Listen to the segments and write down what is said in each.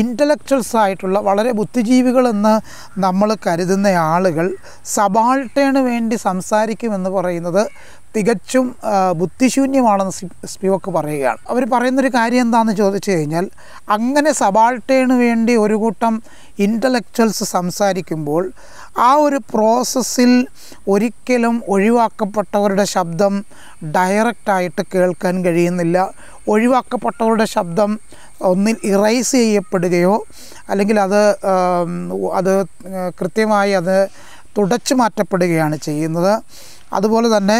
Intellectuals ആയിട്ടുള്ള വളരെ ബുദ്ധിജീവികളെന്ന് നമ്മൾ കരുതുന്ന ആളുകൾ സബാൾട്ടേണ് വേണ്ടി സംസാരിക്കുമെന്ന് പറയുന്നത് തികച്ചും ബുദ്ധിശൂന്യമാണെന്ന് സ്പിവക്ക് പറയുകയാണ് അവർ പറയുന്നൊരു കാര്യം എന്താണെന്ന് ചോദിച്ചു കഴിഞ്ഞാൽ അങ്ങനെ സബാൾട്ടേണ് വേണ്ടി ഒരു കൂട്ടം ഇൻ്റലക്ച്വൽസ് സംസാരിക്കുമ്പോൾ ആ ഒരു പ്രോസസ്സിൽ ഒരിക്കലും ഒഴിവാക്കപ്പെട്ടവരുടെ ശബ്ദം ഡയറക്റ്റായിട്ട് കേൾക്കാൻ കഴിയുന്നില്ല ഒഴിവാക്കപ്പെട്ടവരുടെ ശബ്ദം ഒന്നിൽ ഇറൈസ് ചെയ്യപ്പെടുകയോ അല്ലെങ്കിൽ അത് അത് കൃത്യമായി അത് തുടച്ചു മാറ്റപ്പെടുകയാണ് ചെയ്യുന്നത് അതുപോലെ തന്നെ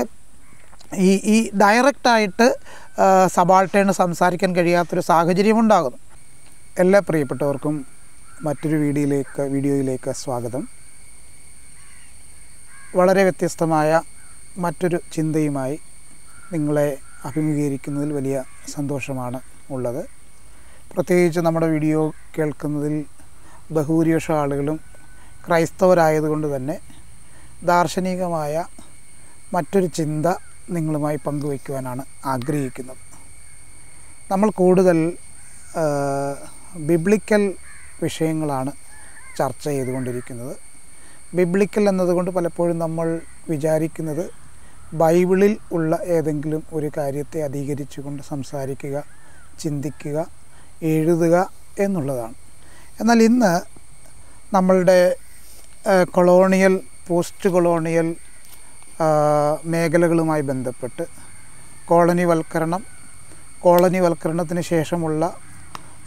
ഈ ഈ ഡയറക്റ്റായിട്ട് സബാൾട്ടേണ് സംസാരിക്കാൻ കഴിയാത്തൊരു ഉണ്ടാകുന്നു എല്ലാ പ്രിയപ്പെട്ടവർക്കും മറ്റൊരു വീഡിയോയിലേക്ക് വീഡിയോയിലേക്ക് സ്വാഗതം വളരെ വ്യത്യസ്തമായ മറ്റൊരു ചിന്തയുമായി നിങ്ങളെ അഭിമുഖീകരിക്കുന്നതിൽ വലിയ സന്തോഷമാണ് ഉള്ളത് പ്രത്യേകിച്ച് നമ്മുടെ വീഡിയോ കേൾക്കുന്നതിൽ ബഹുഭൂരിപക്ഷം ആളുകളും ക്രൈസ്തവരായതുകൊണ്ട് തന്നെ ദാർശനികമായ മറ്റൊരു ചിന്ത നിങ്ങളുമായി പങ്കുവയ്ക്കുവാനാണ് ആഗ്രഹിക്കുന്നത് നമ്മൾ കൂടുതൽ ബിബ്ലിക്കൽ വിഷയങ്ങളാണ് ചർച്ച ചെയ്തുകൊണ്ടിരിക്കുന്നത് ബിബ്ലിക്കൽ എന്നതുകൊണ്ട് പലപ്പോഴും നമ്മൾ വിചാരിക്കുന്നത് ബൈബിളിൽ ഉള്ള ഏതെങ്കിലും ഒരു കാര്യത്തെ അധികരിച്ചുകൊണ്ട് സംസാരിക്കുക ചിന്തിക്കുക എഴുതുക എന്നുള്ളതാണ് എന്നാൽ ഇന്ന് നമ്മളുടെ കൊളോണിയൽ പോസ്റ്റ് കൊളോണിയൽ മേഖലകളുമായി ബന്ധപ്പെട്ട് കോളനിവൽക്കരണം കോളനിവൽക്കരണത്തിന് ശേഷമുള്ള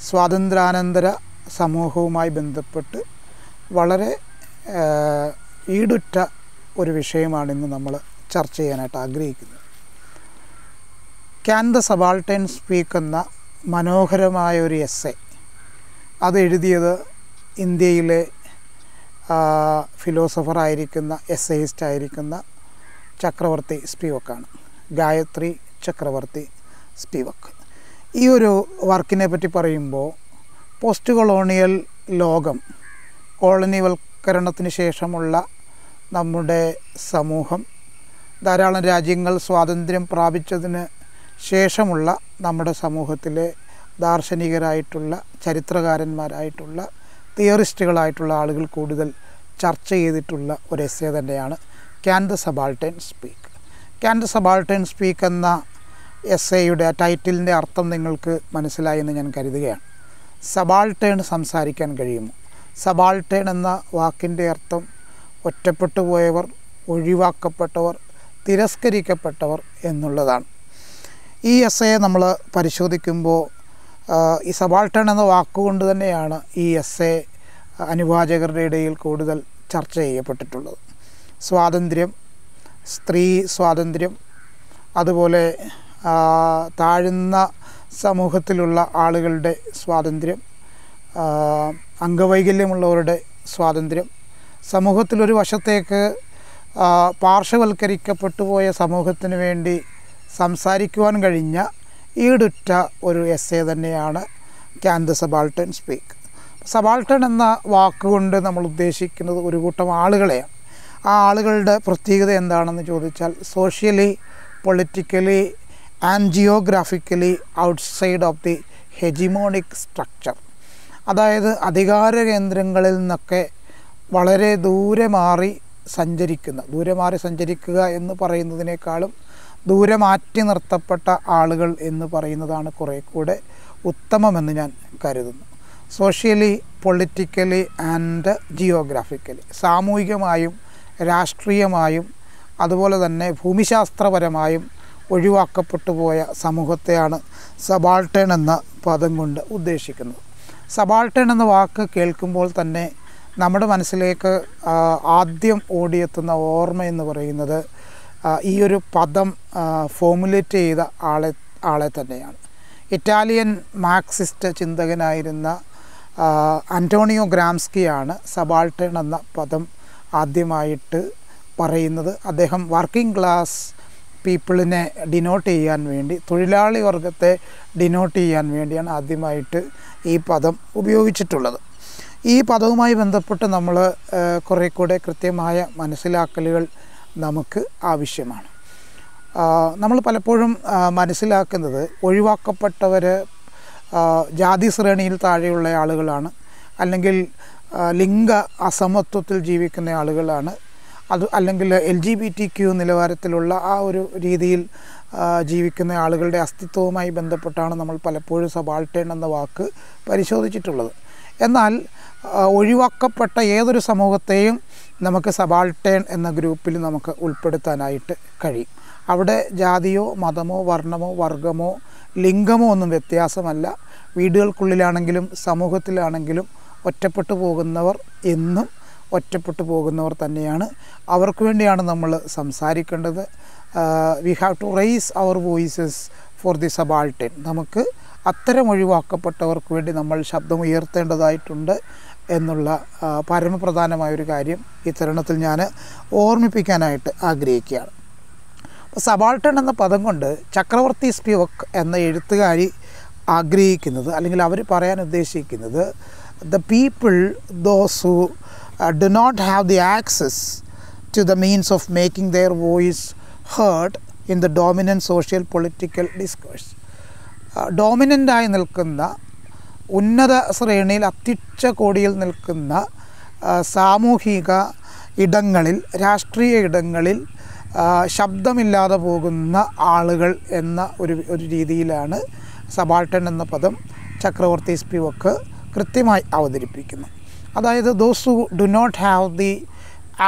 സ്വാതന്ത്ര്യാനന്തര സമൂഹവുമായി ബന്ധപ്പെട്ട് വളരെ ഈടുറ്റ ഒരു വിഷയമാണ് ഇന്ന് നമ്മൾ ചർച്ച ചെയ്യാനായിട്ട് ആഗ്രഹിക്കുന്നത് ക്യാൻ ദ സബാൾട്ടൈൻ സ്പീക്ക് എന്ന മനോഹരമായ ഒരു എ അത് എഴുതിയത് ഇന്ത്യയിലെ ഫിലോസഫറായിരിക്കുന്ന എസ്സയിസ്റ്റ് ആയിരിക്കുന്ന ചക്രവർത്തി സ്പിവക്കാണ് ഗായത്രി ചക്രവർത്തി സ്പിവക്ക് ഈ ഒരു വർക്കിനെ പറ്റി പറയുമ്പോൾ പോസ്റ്റ് കൊളോണിയൽ ലോകം കോളനിവൽക്കരണത്തിന് ശേഷമുള്ള നമ്മുടെ സമൂഹം ധാരാളം രാജ്യങ്ങൾ സ്വാതന്ത്ര്യം പ്രാപിച്ചതിന് ശേഷമുള്ള നമ്മുടെ സമൂഹത്തിലെ ദാർശനികരായിട്ടുള്ള ചരിത്രകാരന്മാരായിട്ടുള്ള തിയറിസ്റ്റുകളായിട്ടുള്ള ആളുകൾ കൂടുതൽ ചർച്ച ചെയ്തിട്ടുള്ള ഒരു എസ്സേ തന്നെയാണ് can the subaltern speak can the subaltern speak എന്ന എസ് എയുടെ ടൈറ്റിലിൻ്റെ അർത്ഥം നിങ്ങൾക്ക് മനസ്സിലായെന്ന് ഞാൻ കരുതുകയാണ് സബാൾട്ടേൺ സംസാരിക്കാൻ കഴിയുമോ സബാൾട്ടേൺ എന്ന വാക്കിൻ്റെ അർത്ഥം ഒറ്റപ്പെട്ടു പോയവർ ഒഴിവാക്കപ്പെട്ടവർ തിരസ്കരിക്കപ്പെട്ടവർ എന്നുള്ളതാണ് ഈ എസ് എയെ നമ്മൾ പരിശോധിക്കുമ്പോൾ ഈ സബാൾട്ടേൺ എന്ന വാക്കുകൊണ്ട് തന്നെയാണ് ഈ എസ് എ അനുവാചകരുടെ ഇടയിൽ കൂടുതൽ ചർച്ച ചെയ്യപ്പെട്ടിട്ടുള്ളത് സ്വാതന്ത്ര്യം സ്ത്രീ സ്വാതന്ത്ര്യം അതുപോലെ താഴ്ന്ന സമൂഹത്തിലുള്ള ആളുകളുടെ സ്വാതന്ത്ര്യം അംഗവൈകല്യമുള്ളവരുടെ സ്വാതന്ത്ര്യം സമൂഹത്തിലൊരു വശത്തേക്ക് പാർശ്വവൽക്കരിക്കപ്പെട്ടു പോയ സമൂഹത്തിന് വേണ്ടി സംസാരിക്കുവാൻ കഴിഞ്ഞ ഈടുറ്റ ഒരു എ തന്നെയാണ് can the subaltern speak subaltern എന്ന വാക്കുകൊണ്ട് നമ്മൾ ഉദ്ദേശിക്കുന്നത് ഒരു കൂട്ടം ആളുകളെയാണ് ആ ആളുകളുടെ പ്രത്യേകത എന്താണെന്ന് ചോദിച്ചാൽ socially politically and geographically outside of the hegemonic structure അതായത് അധികാര കേന്ദ്രങ്ങളിൽ നിന്നൊക്കെ വളരെ ദൂരെ മാറി സഞ്ചരിക്കുന്ന ദൂരെ മാറി സഞ്ചരിക്കുക എന്ന് പറയുന്നതിനേക്കാളും ദൂരെ മാറ്റി നിർത്തപ്പെട്ട ആളുകൾ എന്ന് പറയുന്നതാണ് കുറേ കൂടെ ഉത്തമമെന്ന് ഞാൻ കരുതുന്നു സോഷ്യലി പൊളിറ്റിക്കലി ആൻഡ് ജിയോഗ്രാഫിക്കലി സാമൂഹികമായും രാഷ്ട്രീയമായും അതുപോലെ തന്നെ ഭൂമിശാസ്ത്രപരമായും ഒഴിവാക്കപ്പെട്ടു പോയ സമൂഹത്തെയാണ് സബാൾട്ടേൺ എന്ന പദം കൊണ്ട് ഉദ്ദേശിക്കുന്നത് സബാൾട്ടേൺ എന്ന വാക്ക് കേൾക്കുമ്പോൾ തന്നെ നമ്മുടെ മനസ്സിലേക്ക് ആദ്യം ഓടിയെത്തുന്ന ഓർമ്മ എന്ന് പറയുന്നത് ഈ ഒരു പദം ഫോമുലേറ്റ് ചെയ്ത ആളെ ആളെ തന്നെയാണ് ഇറ്റാലിയൻ മാർക്സിസ്റ്റ് ചിന്തകനായിരുന്ന അന്റോണിയോ ഗ്രാംസ്കിയാണ് സബാൾട്ടേൺ എന്ന പദം ആദ്യമായിട്ട് പറയുന്നത് അദ്ദേഹം വർക്കിംഗ് ക്ലാസ് പീപ്പിളിനെ ഡിനോട്ട് ചെയ്യാൻ വേണ്ടി തൊഴിലാളി വർഗത്തെ ഡിനോട്ട് ചെയ്യാൻ വേണ്ടിയാണ് ആദ്യമായിട്ട് ഈ പദം ഉപയോഗിച്ചിട്ടുള്ളത് ഈ പദവുമായി ബന്ധപ്പെട്ട് നമ്മൾ കുറേ കൂടെ കൃത്യമായ മനസ്സിലാക്കലുകൾ നമുക്ക് ആവശ്യമാണ് നമ്മൾ പലപ്പോഴും മനസ്സിലാക്കുന്നത് ഒഴിവാക്കപ്പെട്ടവർ ജാതി ശ്രേണിയിൽ താഴെയുള്ള ആളുകളാണ് അല്ലെങ്കിൽ ലിംഗ അസമത്വത്തിൽ ജീവിക്കുന്ന ആളുകളാണ് അത് അല്ലെങ്കിൽ L G B T Q നിലവാരത്തിലുള്ള ആ ഒരു രീതിയിൽ ജീവിക്കുന്ന ആളുകളുടെ അസ്തിത്വവുമായി ബന്ധപ്പെട്ടാണ് നമ്മൾ പലപ്പോഴും സബാൾട്ടേൺ എന്ന വാക്ക് പരിശോധിച്ചിട്ടുള്ളത് എന്നാൽ ഒഴിവാക്കപ്പെട്ട ഏതൊരു സമൂഹത്തെയും നമുക്ക് സബാൾട്ടേൺ എന്ന ഗ്രൂപ്പിൽ നമുക്ക് ഉൾപ്പെടുത്താനായിട്ട് കഴിയും അവിടെ ജാതിയോ മതമോ വർണ്ണമോ വർഗമോ ലിംഗമോ ഒന്നും വ്യത്യാസമല്ല വീടുകൾക്കുള്ളിലാണെങ്കിലും സമൂഹത്തിലാണെങ്കിലും ഒറ്റപ്പെട്ടു പോകുന്നവർ എന്നും ഒറ്റപ്പെട്ടു പോകുന്നവർ തന്നെയാണ് അവർക്ക് വേണ്ടിയാണ് നമ്മൾ സംസാരിക്കേണ്ടത് we have to raise our voices for the subaltern നമുക്ക് അത്തരം ഒഴിവാക്കപ്പെട്ടവർക്ക് വേണ്ടി നമ്മൾ ശബ്ദം ഉയർത്തേണ്ടതായിട്ടുണ്ട് എന്നുള്ള പരമപ്രധാനമായൊരു കാര്യം ഈ തരുണത്തിൽ ഞാൻ ഓർമ്മിപ്പിക്കാനായിട്ട് ആഗ്രഹിക്കുകയാണ് സബാൾട്ടൺ എന്ന പദം കൊണ്ട് ചക്രവർത്തി സ്പിവക് എന്ന എഴുത്തുകാരി ആഗ്രഹിക്കുന്നത് അല്ലെങ്കിൽ അവർ പറയാൻ ഉദ്ദേശിക്കുന്നത് the people, those who uh, do not have the access to the means of making their voice heard in the dominant social political discourse. ഡോമിനൻ്റായി uh, നിൽക്കുന്ന ഉന്നത ശ്രേണിയിൽ അത്യുച്ച കോടിയിൽ നിൽക്കുന്ന സാമൂഹിക ഇടങ്ങളിൽ രാഷ്ട്രീയ ഇടങ്ങളിൽ ശബ്ദമില്ലാതെ പോകുന്ന ആളുകൾ എന്ന ഒരു ഒരു രീതിയിലാണ് സബാൾട്ടൺ എന്ന പദം ചക്രവർത്തി സ്പിവക്ക് കൃത്യമായി അവതരിപ്പിക്കുന്നു അതായത് those who do not have the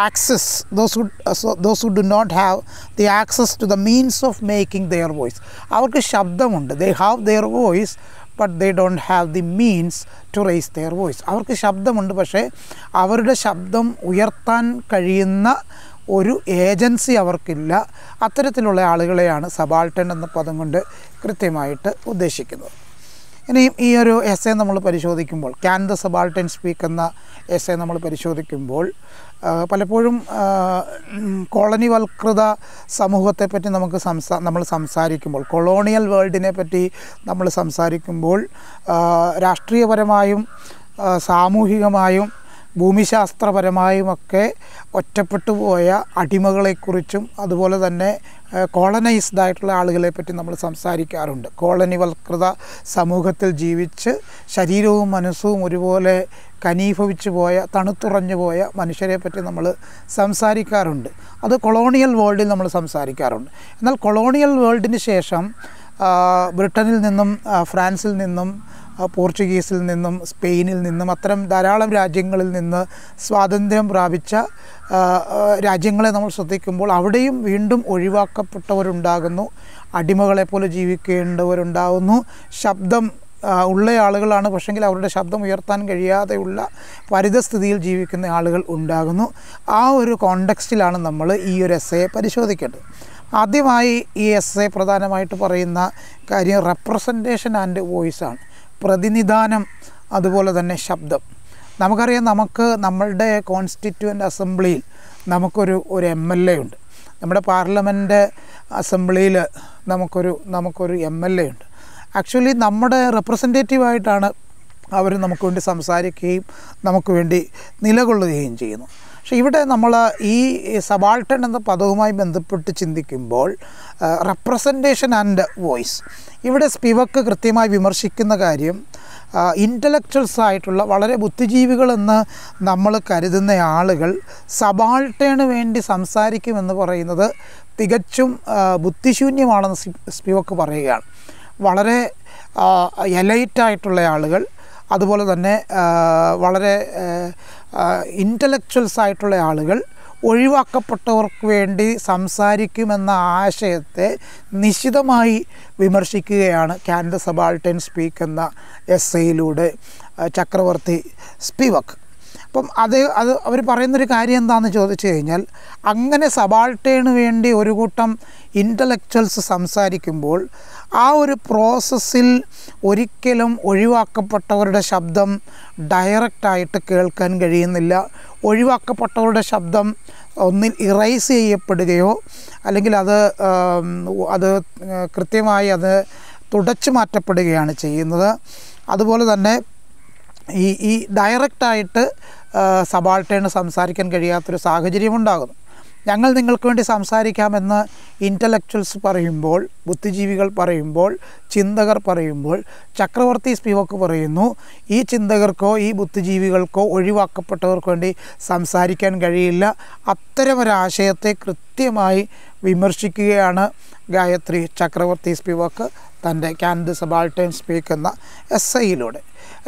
access those who those who do not have the access to the means of making their voice അവർക്ക് ശബ്ദമുണ്ട് they have their voice but they don't have the means to raise their voice അവർക്ക് ശബ്ദമുണ്ട് പക്ഷേ അവരുടെ ശബ്ദം ഉയർത്താൻ കഴിയുന്ന ഒരു ഏജൻസി അവർക്കില്ല അത്തരത്തിലുള്ള ആളുകളെയാണ് സബാൾട്ടൻ എന്ന പദം കൊണ്ട് കൃത്യമായിട്ട് ഉദ്ദേശിക്കുന്നത് ഇനിയും ഈ ഒരു എസ് എ നമ്മൾ പരിശോധിക്കുമ്പോൾ ക്യാൻ ദ സബാൾട്ടൻ സ്പീക്ക് എന്ന എസ് എ നമ്മൾ പരിശോധിക്കുമ്പോൾ പലപ്പോഴും കോളനിവൽകൃത സമൂഹത്തെപ്പറ്റി നമുക്ക് സംസാ നമ്മൾ സംസാരിക്കുമ്പോൾ കൊളോണിയൽ വേൾഡിനെ പറ്റി നമ്മൾ സംസാരിക്കുമ്പോൾ രാഷ്ട്രീയപരമായും സാമൂഹികമായും ഭൂമിശാസ്ത്രപരമായുമൊക്കെ ഒറ്റപ്പെട്ടു പോയ അടിമകളെക്കുറിച്ചും അതുപോലെ തന്നെ കോളനൈസ്ഡ് ആയിട്ടുള്ള ആളുകളെ പറ്റി നമ്മൾ സംസാരിക്കാറുണ്ട് കോളനിവൽകൃത സമൂഹത്തിൽ ജീവിച്ച് ശരീരവും മനസ്സും ഒരുപോലെ കനീഭവിച്ചു പോയ തണുത്തുറഞ്ഞു പോയ മനുഷ്യരെ പറ്റി നമ്മൾ സംസാരിക്കാറുണ്ട് അത് കൊളോണിയൽ വേൾഡിൽ നമ്മൾ സംസാരിക്കാറുണ്ട് എന്നാൽ കൊളോണിയൽ വേൾഡിന് ശേഷം ബ്രിട്ടനിൽ നിന്നും ഫ്രാൻസിൽ നിന്നും പോർച്ചുഗീസിൽ നിന്നും സ്പെയിനിൽ നിന്നും അത്തരം ധാരാളം രാജ്യങ്ങളിൽ നിന്ന് സ്വാതന്ത്ര്യം പ്രാപിച്ച രാജ്യങ്ങളെ നമ്മൾ ശ്രദ്ധിക്കുമ്പോൾ അവിടെയും വീണ്ടും ഒഴിവാക്കപ്പെട്ടവരുണ്ടാകുന്നു അടിമകളെപ്പോലെ ജീവിക്കേണ്ടവരുണ്ടാകുന്നു ശബ്ദം ഉള്ള ആളുകളാണ് പക്ഷെങ്കിൽ അവരുടെ ശബ്ദം ഉയർത്താൻ കഴിയാതെയുള്ള പരിതസ്ഥിതിയിൽ ജീവിക്കുന്ന ആളുകൾ ഉണ്ടാകുന്നു ആ ഒരു കോണ്ടെക്സ്റ്റിലാണ് നമ്മൾ ഈ ഒരു എസ്സയെ പരിശോധിക്കേണ്ടത് ആദ്യമായി ഈ എ പ്രധാനമായിട്ട് പറയുന്ന കാര്യം റെപ്രസെൻറ്റേഷൻ ആൻഡ് വോയിസാണ് പ്രതിനിധാനം അതുപോലെ തന്നെ ശബ്ദം നമുക്കറിയാം നമുക്ക് നമ്മളുടെ കോൺസ്റ്റിറ്റ്യൂവൻ്റ് അസംബ്ലിയിൽ നമുക്കൊരു ഒരു എം എൽ എ ഉണ്ട് നമ്മുടെ പാർലമെൻ്റ് അസംബ്ലിയിൽ നമുക്കൊരു നമുക്കൊരു എം എൽ എ ഉണ്ട് ആക്ച്വലി നമ്മുടെ റെപ്രസെൻറ്റേറ്റീവായിട്ടാണ് അവർ നമുക്ക് വേണ്ടി സംസാരിക്കുകയും നമുക്ക് വേണ്ടി നിലകൊള്ളുകയും ചെയ്യുന്നു പക്ഷേ ഇവിടെ നമ്മൾ ഈ സബാൾട്ടൺ എന്ന പദവുമായി ബന്ധപ്പെട്ട് ചിന്തിക്കുമ്പോൾ റെപ്രസെൻറ്റേഷൻ ആൻഡ് വോയിസ് ഇവിടെ സ്പിവക്ക് കൃത്യമായി വിമർശിക്കുന്ന കാര്യം ഇൻ്റലക്ച്വൽസ് ആയിട്ടുള്ള വളരെ ബുദ്ധിജീവികളെന്ന് നമ്മൾ കരുതുന്ന ആളുകൾ സബാൾട്ടേണ് വേണ്ടി സംസാരിക്കുമെന്ന് പറയുന്നത് തികച്ചും ബുദ്ധിശൂന്യമാണെന്ന് സ്പിവക്ക് പറയുകയാണ് വളരെ എലൈറ്റായിട്ടുള്ള ആളുകൾ അതുപോലെ തന്നെ വളരെ ഇൻ്റലക്ച്വൽസ് ആയിട്ടുള്ള ആളുകൾ ഒഴിവാക്കപ്പെട്ടവർക്ക് വേണ്ടി സംസാരിക്കുമെന്ന ആശയത്തെ നിശിതമായി വിമർശിക്കുകയാണ് ക്യാൻ സബാൾട്ടൻ സ്പീക്ക് എന്ന എസ്സയിലൂടെ ചക്രവർത്തി സ്പിവക് അപ്പം അത് അത് അവർ പറയുന്നൊരു കാര്യം എന്താണെന്ന് ചോദിച്ചു കഴിഞ്ഞാൽ അങ്ങനെ സബാൾട്ടേണ് വേണ്ടി ഒരു കൂട്ടം ഇൻ്റലക്ച്വൽസ് സംസാരിക്കുമ്പോൾ ആ ഒരു പ്രോസസ്സിൽ ഒരിക്കലും ഒഴിവാക്കപ്പെട്ടവരുടെ ശബ്ദം ഡയറക്റ്റായിട്ട് കേൾക്കാൻ കഴിയുന്നില്ല ഒഴിവാക്കപ്പെട്ടവരുടെ ശബ്ദം ഒന്നിൽ ഇറൈസ് ചെയ്യപ്പെടുകയോ അല്ലെങ്കിൽ അത് അത് കൃത്യമായി അത് തുടച്ചു മാറ്റപ്പെടുകയാണ് ചെയ്യുന്നത് അതുപോലെ തന്നെ ഈ ഈ ഡയറക്റ്റായിട്ട് സബാൾട്ടേണ് സംസാരിക്കാൻ കഴിയാത്തൊരു ഉണ്ടാകുന്നു ഞങ്ങൾ നിങ്ങൾക്ക് വേണ്ടി സംസാരിക്കാമെന്ന് ഇൻ്റലക്ച്വൽസ് പറയുമ്പോൾ ബുദ്ധിജീവികൾ പറയുമ്പോൾ ചിന്തകർ പറയുമ്പോൾ ചക്രവർത്തി സ്പിവക്ക് പറയുന്നു ഈ ചിന്തകർക്കോ ഈ ബുദ്ധിജീവികൾക്കോ ഒഴിവാക്കപ്പെട്ടവർക്ക് വേണ്ടി സംസാരിക്കാൻ കഴിയില്ല അത്തരമൊരാശയത്തെ കൃത്യമായി വിമർശിക്കുകയാണ് ഗായത്രി ചക്രവർത്തി സ്പിവക്ക് തൻ്റെ ക്യാൻ ദി സബാൾട്ടൈൻ സ്പീക്ക് എന്ന എസ് ഐയിലൂടെ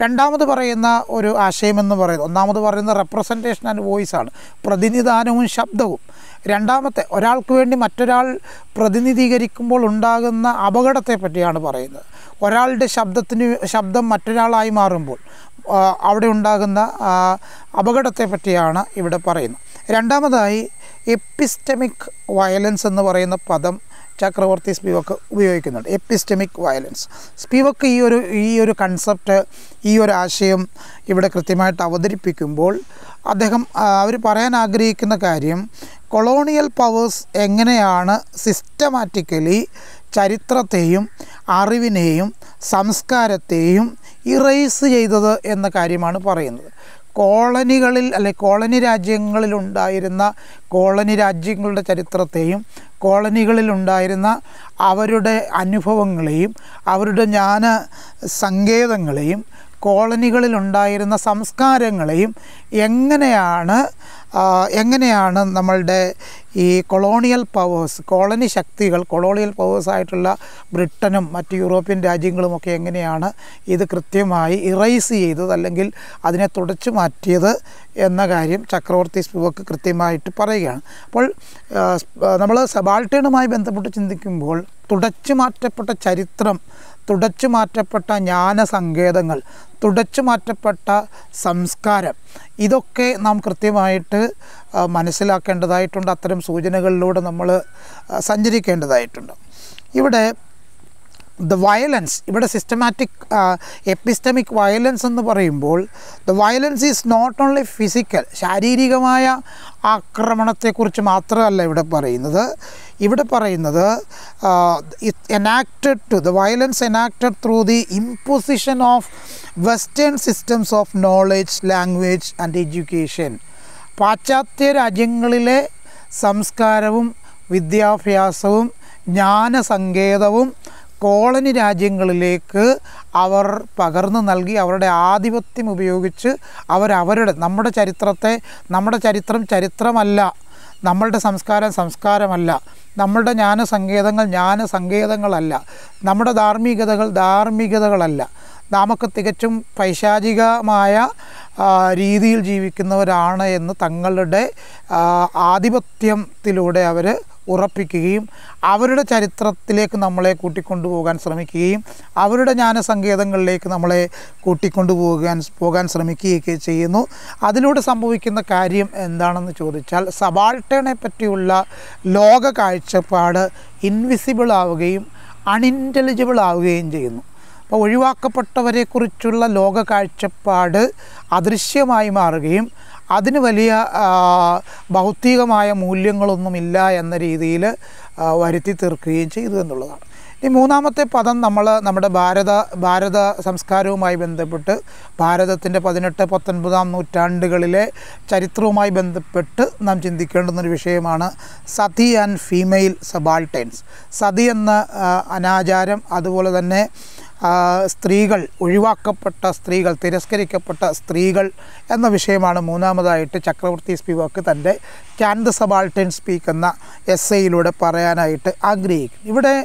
രണ്ടാമത് പറയുന്ന ഒരു ആശയമെന്ന് പറയുന്നത് ഒന്നാമത് പറയുന്ന റെപ്രസെൻറ്റേഷൻ ആൻഡ് വോയിസ് ആണ് പ്രതിനിധാനവും ശബ്ദവും രണ്ടാമത്തെ ഒരാൾക്ക് വേണ്ടി മറ്റൊരാൾ പ്രതിനിധീകരിക്കുമ്പോൾ ഉണ്ടാകുന്ന അപകടത്തെ പറ്റിയാണ് പറയുന്നത് ഒരാളുടെ ശബ്ദത്തിന് ശബ്ദം മറ്റൊരാളായി മാറുമ്പോൾ അവിടെ ഉണ്ടാകുന്ന അപകടത്തെ പറ്റിയാണ് ഇവിടെ പറയുന്നത് രണ്ടാമതായി എപ്പിസ്റ്റമിക് വയലൻസ് എന്ന് പറയുന്ന പദം ചക്രവർത്തി സ്പിവക്ക് ഉപയോഗിക്കുന്നുണ്ട് എപ്പിസ്റ്റമിക് വയലൻസ് സ്പിവക്ക് ഈ ഒരു ഈ ഒരു കൺസെപ്റ്റ് ഈ ഒരു ആശയം ഇവിടെ കൃത്യമായിട്ട് അവതരിപ്പിക്കുമ്പോൾ അദ്ദേഹം അവർ പറയാൻ ആഗ്രഹിക്കുന്ന കാര്യം കൊളോണിയൽ പവേഴ്സ് എങ്ങനെയാണ് സിസ്റ്റമാറ്റിക്കലി ചരിത്രത്തെയും അറിവിനെയും സംസ്കാരത്തെയും ഇറേസ് ചെയ്തത് എന്ന കാര്യമാണ് പറയുന്നത് കോളനികളിൽ അല്ലെ കോളനി രാജ്യങ്ങളിലുണ്ടായിരുന്ന കോളനി രാജ്യങ്ങളുടെ ചരിത്രത്തെയും കോളനികളിലുണ്ടായിരുന്ന അവരുടെ അനുഭവങ്ങളെയും അവരുടെ ജ്ഞാന സങ്കേതങ്ങളെയും കോളനികളിലുണ്ടായിരുന്ന സംസ്കാരങ്ങളെയും എങ്ങനെയാണ് എങ്ങനെയാണ് നമ്മളുടെ ഈ കൊളോണിയൽ പവേഴ്സ് കോളനി ശക്തികൾ കൊളോണിയൽ പവേഴ്സായിട്ടുള്ള ബ്രിട്ടനും മറ്റ് യൂറോപ്യൻ രാജ്യങ്ങളുമൊക്കെ എങ്ങനെയാണ് ഇത് കൃത്യമായി ഇറൈസ് ചെയ്തത് അല്ലെങ്കിൽ അതിനെ തുടച്ചു മാറ്റിയത് എന്ന കാര്യം ചക്രവർത്തി സ്പൂവക്ക് കൃത്യമായിട്ട് പറയുകയാണ് അപ്പോൾ നമ്മൾ സബാൾട്ടേണുമായി ബന്ധപ്പെട്ട് ചിന്തിക്കുമ്പോൾ തുടച്ചു മാറ്റപ്പെട്ട ചരിത്രം തുടച്ചു മാറ്റപ്പെട്ട ജ്ഞാനസങ്കേതങ്ങൾ തുടച്ചു മാറ്റപ്പെട്ട സംസ്കാരം ഇതൊക്കെ നാം കൃത്യമായിട്ട് മനസ്സിലാക്കേണ്ടതായിട്ടുണ്ട് അത്തരം സൂചനകളിലൂടെ നമ്മൾ സഞ്ചരിക്കേണ്ടതായിട്ടുണ്ട് ഇവിടെ ദ വയലൻസ് ഇവിടെ സിസ്റ്റമാറ്റിക് എപ്പിസ്റ്റമിക് വയലൻസ് എന്ന് പറയുമ്പോൾ the violence is not only physical ശാരീരികമായ ആക്രമണത്തെക്കുറിച്ച് മാത്രമല്ല ഇവിടെ പറയുന്നത് ഇവിടെ പറയുന്നത് enacted to the violence enacted through the imposition of western systems of knowledge language and education പാശ്ചാത്യ രാജ്യങ്ങളിലെ സംസ്കാരവും വിദ്യാഭ്യാസവും ജ്ഞാനസങ്കേതവും കോളനി രാജ്യങ്ങളിലേക്ക് അവർ പകർന്നു നൽകി അവരുടെ ആധിപത്യം ഉപയോഗിച്ച് അവരവരുടെ നമ്മുടെ ചരിത്രത്തെ നമ്മുടെ ചരിത്രം ചരിത്രമല്ല നമ്മളുടെ സംസ്കാരം സംസ്കാരമല്ല നമ്മളുടെ ജ്ഞാനസങ്കേതങ്ങൾ ജ്ഞാനസങ്കേതങ്ങളല്ല നമ്മുടെ ധാർമ്മികതകൾ ധാർമ്മികതകളല്ല നമുക്ക് തികച്ചും പൈശാചികമായ രീതിയിൽ ജീവിക്കുന്നവരാണ് എന്ന് തങ്ങളുടെ ആധിപത്യത്തിലൂടെ അവർ ഉറപ്പിക്കുകയും അവരുടെ ചരിത്രത്തിലേക്ക് നമ്മളെ കൂട്ടിക്കൊണ്ടുപോകാൻ ശ്രമിക്കുകയും അവരുടെ ജ്ഞാനസങ്കേതങ്ങളിലേക്ക് നമ്മളെ കൂട്ടിക്കൊണ്ടുപോകാൻ പോകാൻ ശ്രമിക്കുകയൊക്കെ ചെയ്യുന്നു അതിലൂടെ സംഭവിക്കുന്ന കാര്യം എന്താണെന്ന് ചോദിച്ചാൽ സബാൾട്ടേണെ പറ്റിയുള്ള ലോക കാഴ്ചപ്പാട് ഇൻവിസിബിൾ ആവുകയും അൺഇൻ്റലിജിബിൾ ആവുകയും ചെയ്യുന്നു അപ്പോൾ ഒഴിവാക്കപ്പെട്ടവരെക്കുറിച്ചുള്ള ലോക കാഴ്ചപ്പാട് അദൃശ്യമായി മാറുകയും അതിന് വലിയ ഭൗതികമായ മൂല്യങ്ങളൊന്നുമില്ല എന്ന രീതിയിൽ വരുത്തി തീർക്കുകയും ചെയ്തു എന്നുള്ളതാണ് ഈ മൂന്നാമത്തെ പദം നമ്മൾ നമ്മുടെ ഭാരത ഭാരത സംസ്കാരവുമായി ബന്ധപ്പെട്ട് ഭാരതത്തിൻ്റെ പതിനെട്ട് പത്തൊൻപതാം നൂറ്റാണ്ടുകളിലെ ചരിത്രവുമായി ബന്ധപ്പെട്ട് നാം ചിന്തിക്കേണ്ടുന്നൊരു വിഷയമാണ് Sati and female subalterns Sati എന്ന അനാചാരം അതുപോലെ തന്നെ സ്ത്രീകൾ ഒഴിവാക്കപ്പെട്ട സ്ത്രീകൾ തിരസ്കരിക്കപ്പെട്ട സ്ത്രീകൾ എന്ന വിഷയമാണ് മൂന്നാമതായിട്ട് ചക്രവർത്തി സ്പിവാക്ക് തൻ്റെ ക്യാൻ ദ സബാൾട്ടൻ സ്പീക്ക് എന്ന എസ്സയിലൂടെ പറയാനായിട്ട് ആഗ്രഹിക്കും ഇവിടെ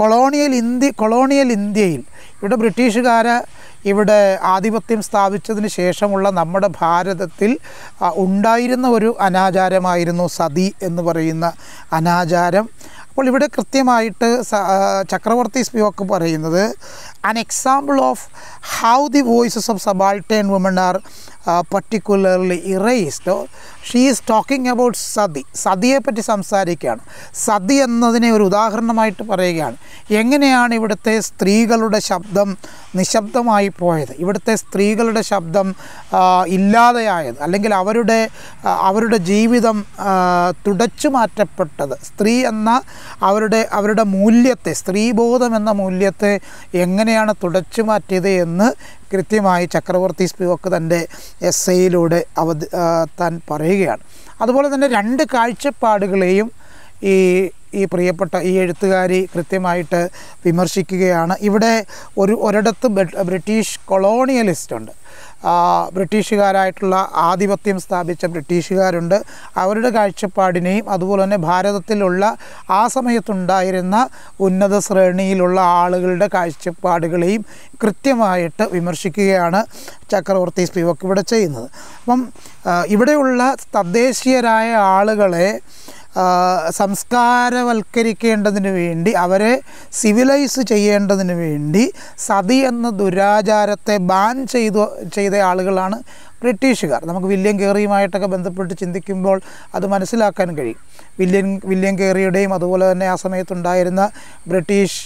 കൊളോണിയൽ ഇന്ത്യ കൊളോണിയൽ ഇന്ത്യയിൽ ഇവിടെ ബ്രിട്ടീഷുകാർ ഇവിടെ ആധിപത്യം സ്ഥാപിച്ചതിന് ശേഷമുള്ള നമ്മുടെ ഭാരതത്തിൽ ഉണ്ടായിരുന്ന ഒരു അനാചാരമായിരുന്നു സതി എന്ന് പറയുന്ന അനാചാരം അപ്പോൾ ഇവിടെ കൃത്യമായിട്ട് ചക്രവർത്തി സ്പിയോക്ക് പറയുന്നത് an example of how the voices of subaltern women are uh, particularly erased. She is talking about sati സതിയെപ്പറ്റി സംസാരിക്കുകയാണ് സതി എന്നതിനെ ഒരു ഉദാഹരണമായിട്ട് പറയുകയാണ് എങ്ങനെയാണ് ഇവിടുത്തെ സ്ത്രീകളുടെ ശബ്ദം നിശബ്ദമായി പോയത് ഇവിടുത്തെ സ്ത്രീകളുടെ ശബ്ദം ഇല്ലാതെയായത് അല്ലെങ്കിൽ അവരുടെ അവരുടെ ജീവിതം തുടച്ചു മാറ്റപ്പെട്ടത് സ്ത്രീ എന്ന അവരുടെ അവരുടെ മൂല്യത്തെ സ്ത്രീബോധം എന്ന മൂല്യത്തെ എങ്ങനെ എങ്ങനെയാണ് തുടച്ചു മാറ്റിയത് എന്ന് കൃത്യമായി ചക്രവർത്തി സ്പിവക്ക് തൻ്റെ എസ് ഐയിലൂടെ അവ താൻ പറയുകയാണ് അതുപോലെ തന്നെ രണ്ട് കാഴ്ചപ്പാടുകളെയും ഈ ഈ പ്രിയപ്പെട്ട ഈ എഴുത്തുകാരി കൃത്യമായിട്ട് വിമർശിക്കുകയാണ് ഇവിടെ ഒരു ഒരിടത്ത് ബ്രിട്ടീഷ് കൊളോണിയലിസ്റ്റ് ഉണ്ട് ബ്രിട്ടീഷുകാരായിട്ടുള്ള ആധിപത്യം സ്ഥാപിച്ച ബ്രിട്ടീഷുകാരുണ്ട് അവരുടെ കാഴ്ചപ്പാടിനെയും അതുപോലെ തന്നെ ഭാരതത്തിലുള്ള ആ സമയത്തുണ്ടായിരുന്ന ഉന്നത ശ്രേണിയിലുള്ള ആളുകളുടെ കാഴ്ചപ്പാടുകളെയും കൃത്യമായിട്ട് വിമർശിക്കുകയാണ് ചക്രവർത്തി സ്പിവക്ക് ഇവിടെ ചെയ്യുന്നത് അപ്പം ഇവിടെയുള്ള തദ്ദേശീയരായ ആളുകളെ സംസ്കാരവൽക്കരിക്കേണ്ടതിന് വേണ്ടി അവരെ സിവിലൈസ് ചെയ്യേണ്ടതിന് വേണ്ടി സതി എന്ന ദുരാചാരത്തെ ബാൻ ചെയ്ത ചെയ്ത ആളുകളാണ് ബ്രിട്ടീഷുകാർ നമുക്ക് വില്യം കേറിയുമായിട്ടൊക്കെ ബന്ധപ്പെട്ട് ചിന്തിക്കുമ്പോൾ അത് മനസ്സിലാക്കാൻ കഴിയും വില്യം വില്യം കേറിയുടെയും അതുപോലെ തന്നെ ആ സമയത്തുണ്ടായിരുന്ന ബ്രിട്ടീഷ്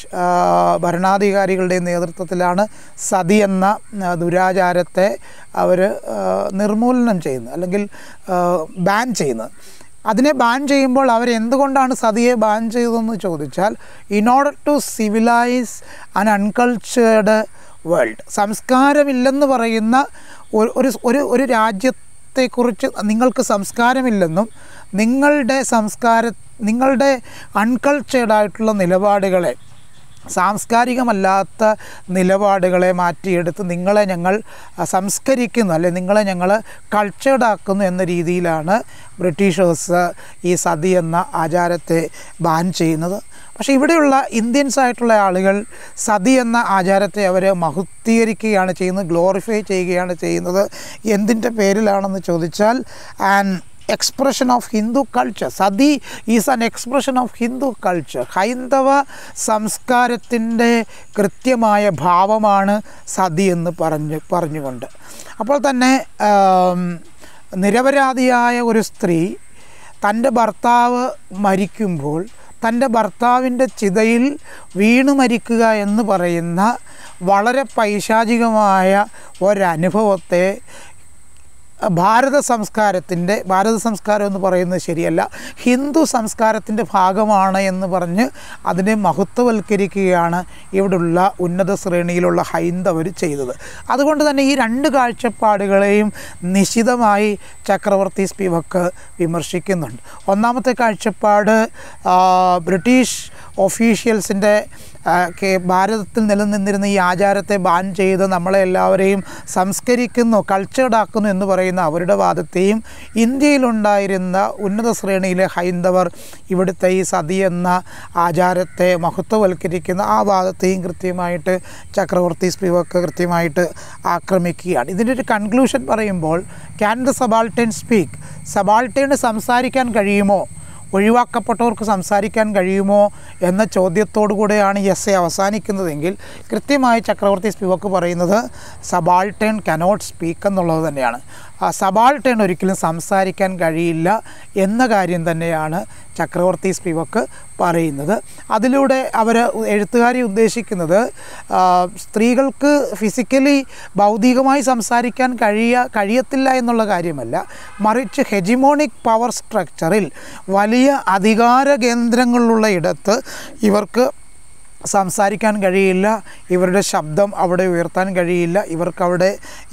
ഭരണാധികാരികളുടെയും നേതൃത്വത്തിലാണ് സതി എന്ന ദുരാചാരത്തെ അവർ നിർമൂലനം ചെയ്യുന്നത് അല്ലെങ്കിൽ ബാൻ ചെയ്യുന്നത് അതിനെ ബാൻ ചെയ്യുമ്പോൾ അവരെന്തുകൊണ്ടാണ് സതിയെ ബാൻ ചെയ്തതെന്ന് ചോദിച്ചാൽ in order to civilize an uncultured world സംസ്കാരമില്ലെന്ന് പറയുന്ന ഒരു ഒരു ഒരു രാജ്യത്തെക്കുറിച്ച് നിങ്ങൾക്ക് സംസ്കാരമില്ലെന്നും നിങ്ങളുടെ സംസ്കാര നിങ്ങളുടെ അൺകൾച്ചേർഡായിട്ടുള്ള നിലപാടുകളെ സാംസ്കാരികമല്ലാത്ത നിലപാടുകളെ മാറ്റിയെടുത്ത് നിങ്ങളെ ഞങ്ങൾ സംസ്കരിക്കുന്നു അല്ലെ നിങ്ങളെ ഞങ്ങൾ കൾച്ചേർഡാക്കുന്നു എന്ന രീതിയിലാണ് ബ്രിട്ടീഷേഴ്സ് ഈ സതി എന്ന ആചാരത്തെ ബാൻ ചെയ്യുന്നത് പക്ഷേ ഇവിടെയുള്ള ഇന്ത്യൻസ് ആയിട്ടുള്ള ആളുകൾ സതി എന്ന ആചാരത്തെ അവർ മഹുത്തീകരിക്കുകയാണ് ചെയ്യുന്നത് ഗ്ലോറിഫൈ ചെയ്യുകയാണ് ചെയ്യുന്നത് എന്തിൻ്റെ പേരിലാണെന്ന് ചോദിച്ചാൽ and expression of Hindu culture Sati is an expression of Hindu culture ഹൈന്ദവ സംസ്കാരത്തിൻ്റെ കൃത്യമായ ഭാവമാണ് സതി എന്ന് പറഞ്ഞ് പറഞ്ഞുകൊണ്ട് അപ്പോൾ തന്നെ നിരപരാധിയായ ഒരു സ്ത്രീ തൻ്റെ ഭർത്താവ് മരിക്കുമ്പോൾ തൻ്റെ ഭർത്താവിൻ്റെ ചിതയിൽ വീണു മരിക്കുക എന്ന് പറയുന്ന വളരെ പൈശാചികമായ ഒരനുഭവത്തെ ഭാരത സംസ്കാരത്തിൻ്റെ ഭാരത സംസ്കാരം എന്ന് പറയുന്നത് ശരിയല്ല ഹിന്ദു സംസ്കാരത്തിൻ്റെ ഭാഗമാണ് എന്ന് പറഞ്ഞ് അതിനെ മഹത്വവൽക്കരിക്കുകയാണ് ഇവിടുള്ള ഉന്നത ശ്രേണിയിലുള്ള ഹൈന്ദവർ ചെയ്തത് അതുകൊണ്ട് തന്നെ ഈ രണ്ട് കാഴ്ചപ്പാടുകളെയും നിശിതമായി ചക്രവർത്തി സ്പിവക്ക് വിമർശിക്കുന്നുണ്ട് ഒന്നാമത്തെ കാഴ്ചപ്പാട് ബ്രിട്ടീഷ് ഒഫീഷ്യൽസിൻ്റെ ഭാരതത്തിൽ നിലനിന്നിരുന്ന ഈ ആചാരത്തെ ബാൻ ചെയ്ത് നമ്മളെ എല്ലാവരെയും സംസ്കരിക്കുന്നു കൾച്ചേർഡാക്കുന്നു എന്ന് പറയുന്ന അവരുടെ വാദത്തെയും ഇന്ത്യയിലുണ്ടായിരുന്ന ഉന്നത ശ്രേണിയിലെ ഹൈന്ദവർ ഇവിടുത്തെ ഈ സതി എന്ന ആചാരത്തെ മഹത്വവൽക്കരിക്കുന്ന ആ വാദത്തെയും കൃത്യമായിട്ട് ചക്രവർത്തി സ്പിവക്ക് കൃത്യമായിട്ട് ആക്രമിക്കുകയാണ് ഇതിൻ്റെ ഒരു കൺക്ലൂഷൻ പറയുമ്പോൾ can the subaltern speak subaltern സംസാരിക്കാൻ കഴിയുമോ ഒഴിവാക്കപ്പെട്ടവർക്ക് സംസാരിക്കാൻ കഴിയുമോ എന്ന ചോദ്യത്തോടു കൂടെയാണ് ഈ എസ് എ അവസാനിക്കുന്നതെങ്കിൽ കൃത്യമായി ചക്രവർത്തി സ്പിവക്ക് പറയുന്നത് സബാൾട്ടേൺ കനോട്ട് സ്പീക്ക് എന്നുള്ളത് തന്നെയാണ് സബാൾട്ടേൺ ഒരിക്കലും സംസാരിക്കാൻ കഴിയില്ല എന്ന കാര്യം തന്നെയാണ് ചക്രവർത്തി സ്പിവക്ക് പറയുന്നത് അതിലൂടെ അവർ എഴുത്തുകാരി ഉദ്ദേശിക്കുന്നത് സ്ത്രീകൾക്ക് ഫിസിക്കലി ഭൗതികമായി സംസാരിക്കാൻ കഴിയ കഴിയത്തില്ല എന്നുള്ള കാര്യമല്ല മറിച്ച് ഹെജിമോണിക് പവർ സ്ട്രക്ചറിൽ വലിയ അധികാര കേന്ദ്രങ്ങളുള്ള ഇടത്ത് ഇവർക്ക് സംസാരിക്കാൻ കഴിയില്ല ഇവരുടെ ശബ്ദം അവിടെ ഉയർത്താൻ കഴിയില്ല ഇവർക്കവിടെ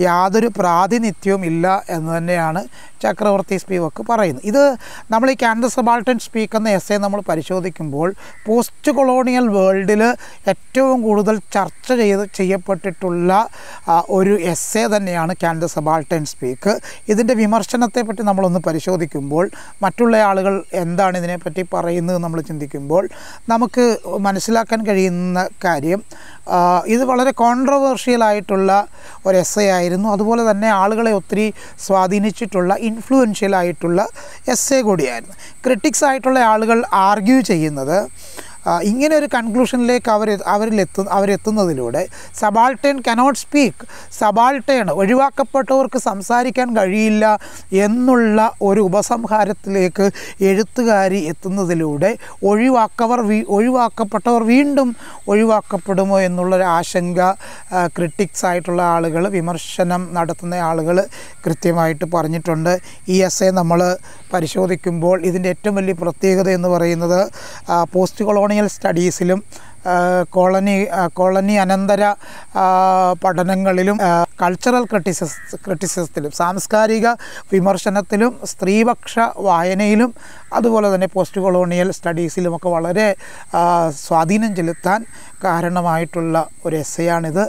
യാതൊരു പ്രാതിനിധ്യവും ഇല്ല എന്ന് തന്നെയാണ് ചക്രവർത്തി സ്പീവക്ക് പറയുന്നത് ഇത് നമ്മൾ ഈ കാൻഡ സബാൾട്ടൻ സ്പീക്ക് എന്ന എസ് എ നമ്മൾ പരിശോധിക്കുമ്പോൾ പോസ്റ്റ് കൊളോണിയൽ വേൾഡിൽ ഏറ്റവും കൂടുതൽ ചർച്ച ചെയ്ത് ചെയ്യപ്പെട്ടിട്ടുള്ള ഒരു എസ് എ തന്നെയാണ് കാൻഡ സബാൾട്ടൻ സ്പീക്ക് ഇതിൻ്റെ വിമർശനത്തെപ്പറ്റി നമ്മളൊന്ന് പരിശോധിക്കുമ്പോൾ മറ്റുള്ള ആളുകൾ എന്താണ് ഇതിനെപ്പറ്റി പറയുന്നത് നമ്മൾ ചിന്തിക്കുമ്പോൾ നമുക്ക് മനസ്സിലാക്കാൻ കഴിയുന്ന കാര്യം ഇത് വളരെ കോൺട്രവേഴ്ഷ്യലായിട്ടുള്ള ഒരു എസ് ഐ ആയിരുന്നു അതുപോലെ തന്നെ ആളുകളെ ഒത്തിരി സ്വാധീനിച്ചിട്ടുള്ള ഇൻഫ്ലുവൻഷ്യലായിട്ടുള്ള എസ് എ കൂടിയായിരുന്നു ക്രിട്ടിക്സ് ആയിട്ടുള്ള ആളുകൾ ആർഗ്യൂ ചെയ്യുന്നത് ഇങ്ങനെ ഒരു കൺക്ലൂഷനിലേക്ക് അവർ അവരിലെത്തു അവരെത്തുന്നതിലൂടെ സബാൾട്ടേൺ കനോട്ട് സ്പീക്ക് സബാൾട്ടേൺ ഒഴിവാക്കപ്പെട്ടവർക്ക് സംസാരിക്കാൻ കഴിയില്ല എന്നുള്ള ഒരു ഉപസംഹാരത്തിലേക്ക് എഴുത്തുകാരി എത്തുന്നതിലൂടെ ഒഴിവാക്കവർ ഒഴിവാക്കപ്പെട്ടവർ വീണ്ടും ഒഴിവാക്കപ്പെടുമോ എന്നുള്ളൊരു ആശങ്ക ക്രിട്ടിക്സ് ആയിട്ടുള്ള ആളുകൾ വിമർശനം നടത്തുന്ന ആളുകൾ കൃത്യമായിട്ട് പറഞ്ഞിട്ടുണ്ട് ഈ എസ് നമ്മൾ പരിശോധിക്കുമ്പോൾ ഇതിൻ്റെ ഏറ്റവും വലിയ പ്രത്യേകത എന്ന് പറയുന്നത് പോസ്റ്റ് കൊളോണിയൽ കൊളോണിയൽ സ്റ്റഡീസിലും കോളനി കോളനി അനന്തര പഠനങ്ങളിലും കൾച്ചറൽ ക്രിറ്റിസിസ് ക്രിറ്റിസിസത്തിലും സാംസ്കാരിക വിമർശനത്തിലും സ്ത്രീപക്ഷ വായനയിലും അതുപോലെ തന്നെ പോസ്റ്റ് കൊളോണിയൽ സ്റ്റഡീസിലുമൊക്കെ വളരെ സ്വാധീനം ചെലുത്താൻ കാരണമായിട്ടുള്ള ഒരു എസ്സയാണിത്